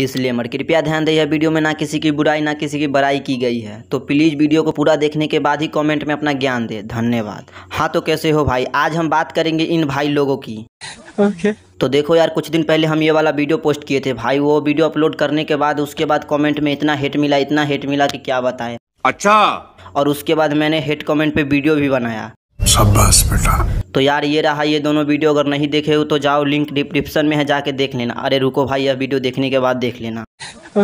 डिस्लेमर कृपया ध्यान दें यह वीडियो में ना किसी की बुराई ना किसी की बड़ाई की गई है तो प्लीज़ वीडियो को पूरा देखने के बाद ही कमेंट में अपना ज्ञान दे धन्यवाद हाँ तो कैसे हो भाई आज हम बात करेंगे इन भाई लोगों की ओके okay. तो देखो यार कुछ दिन पहले हम ये वाला वीडियो पोस्ट किए थे भाई वो वीडियो अपलोड करने के बाद उसके बाद कॉमेंट में इतना हेट मिला इतना हेट मिला कि क्या बताएं अच्छा और उसके बाद मैंने हेट कॉमेंट पे वीडियो भी बनाया शाबाश बेटा तो यार ये रहा ये दोनों वीडियो अगर नहीं देखे हो तो जाओ लिंक डिस्क्रिप्शन में है जाके देख लेना अरे रुको भाई यह वीडियो देखने के बाद देख लेना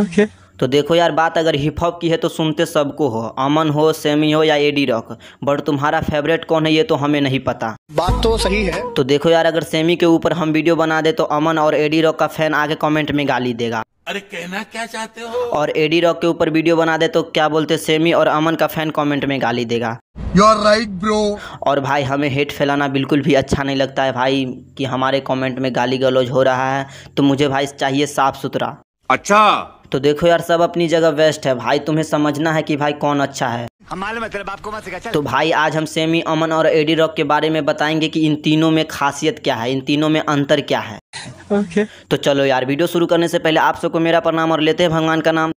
ओके तो देखो यार बात अगर हिप हॉप की है तो सुनते सबको हो अमन हो सेमी हो या एडी रॉक बट तुम्हारा फेवरेट कौन है ये तो हमें नहीं पता बात तो सही है तो देखो यार अगर सेमी के ऊपर हम वीडियो बना दे तो अमन और एडी रॉक का फैन आगे कमेंट में गाली देगा अरे कहना क्या चाहते हो और एडी रॉक के ऊपर वीडियो बना दे तो क्या बोलते सेमी और अमन का फैन कमेंट में गाली देगा यू आर राइट ब्रो और भाई हमें हेट फैलाना बिल्कुल भी अच्छा नहीं लगता है भाई कि हमारे कमेंट में गाली गलौज हो रहा है तो मुझे भाई चाहिए साफ सुथरा अच्छा तो देखो यार सब अपनी जगह वेस्ट है भाई तुम्हें समझना है कि भाई कौन अच्छा है मत तो भाई आज हम सेमी अमन और एडी रॉक के बारे में बताएंगे कि इन तीनों में खासियत क्या है इन तीनों में अंतर क्या है ओके तो चलो यार वीडियो शुरू करने से पहले आप सबको मेरा प्रणाम और लेते हैं भगवान का नाम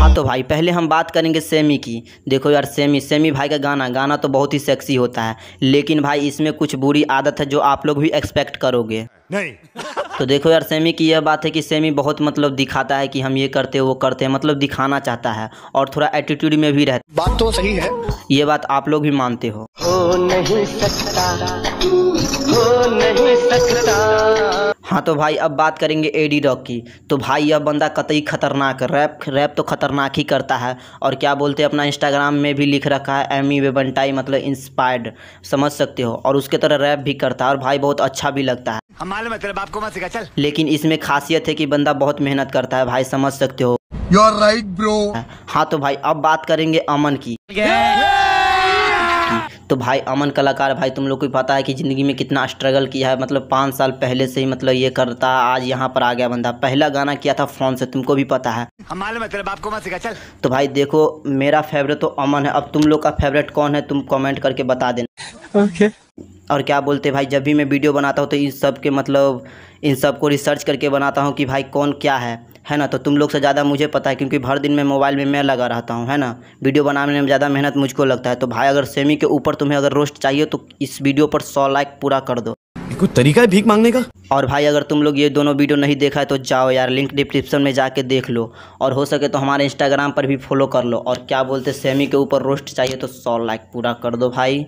हाँ तो भाई पहले हम बात करेंगे सेमी की देखो यार सेमी सेमी भाई का गाना गाना तो बहुत ही सेक्सी होता है लेकिन भाई इसमें कुछ बुरी आदत है जो आप लोग भी एक्सपेक्ट करोगे नहीं तो देखो यार सेमी की यह बात है कि सेमी बहुत मतलब दिखाता है कि हम ये करते वो करते हैं मतलब दिखाना चाहता है और थोड़ा एटीट्यूड में भी रहता बात तो सही है ये बात आप लोग भी मानते हो, हो नहीं सकता हाँ तो भाई अब बात करेंगे एडी रॉक की तो भाई यह बंदा कतई खतरनाक रैप रैप तो खतरनाक ही करता है और क्या बोलते हैं अपना इंस्टाग्राम में भी लिख रखा है एमी वेबनटाई मतलब इंस्पायर्ड समझ सकते हो और उसके तरह रैप भी करता है और भाई बहुत अच्छा भी लगता है मत सिखा चल लेकिन इसमें खासियत है कि बंदा बहुत मेहनत करता है भाई समझ सकते हो योर राइट ब्रो हाँ तो भाई अब बात करेंगे अमन की yeah! तो भाई अमन कलाकार भाई तुम लोग को पता है कि ज़िंदगी में कितना स्ट्रगल किया है मतलब पाँच साल पहले से ही मतलब ये करता आज यहाँ पर आ गया बंदा पहला गाना किया था फ़ोन से तुमको भी पता है तो भाई देखो मेरा फेवरेट तो अमन है अब तुम लोग का फेवरेट कौन है तुम कॉमेंट करके बता देना ओके okay. और क्या बोलते भाई जब भी मैं वीडियो बनाता हूँ तो इन सब के मतलब इन सब को रिसर्च करके बनाता हूँ कि भाई कौन क्या है है ना तो तुम लोग से ज़्यादा मुझे पता है क्योंकि भर दिन में मोबाइल में मैं लगा रहता हूँ है ना वीडियो बनाने में ज़्यादा मेहनत मुझको लगता है तो भाई अगर सेमी के ऊपर तुम्हें अगर रोस्ट चाहिए तो इस वीडियो पर सौ लाइक पूरा कर दो कोई तरीका है भीख मांगने का और भाई अगर तुम लोग ये दोनों वीडियो नहीं देखा है तो जाओ यार लिंक डिस्क्रिप्शन में जाके देख लो और हो सके तो हमारे इंस्टाग्राम पर भी फॉलो कर लो और क्या बोलते सेमी के ऊपर रोस्ट चाहिए तो सौ लाइक पूरा कर दो भाई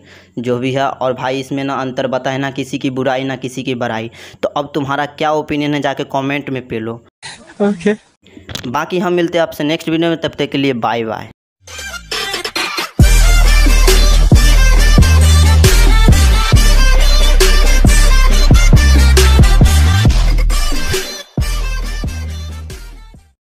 जो भी है और भाई इसमें ना अंतर बताए ना किसी की बुराई ना किसी की बड़ाई तो अब तुम्हारा क्या ओपिनियन है जाके कॉमेंट में पे लो ओके okay. बाकी हम मिलते हैं आपसे नेक्स्ट वीडियो में तब तक के लिए बाय बाय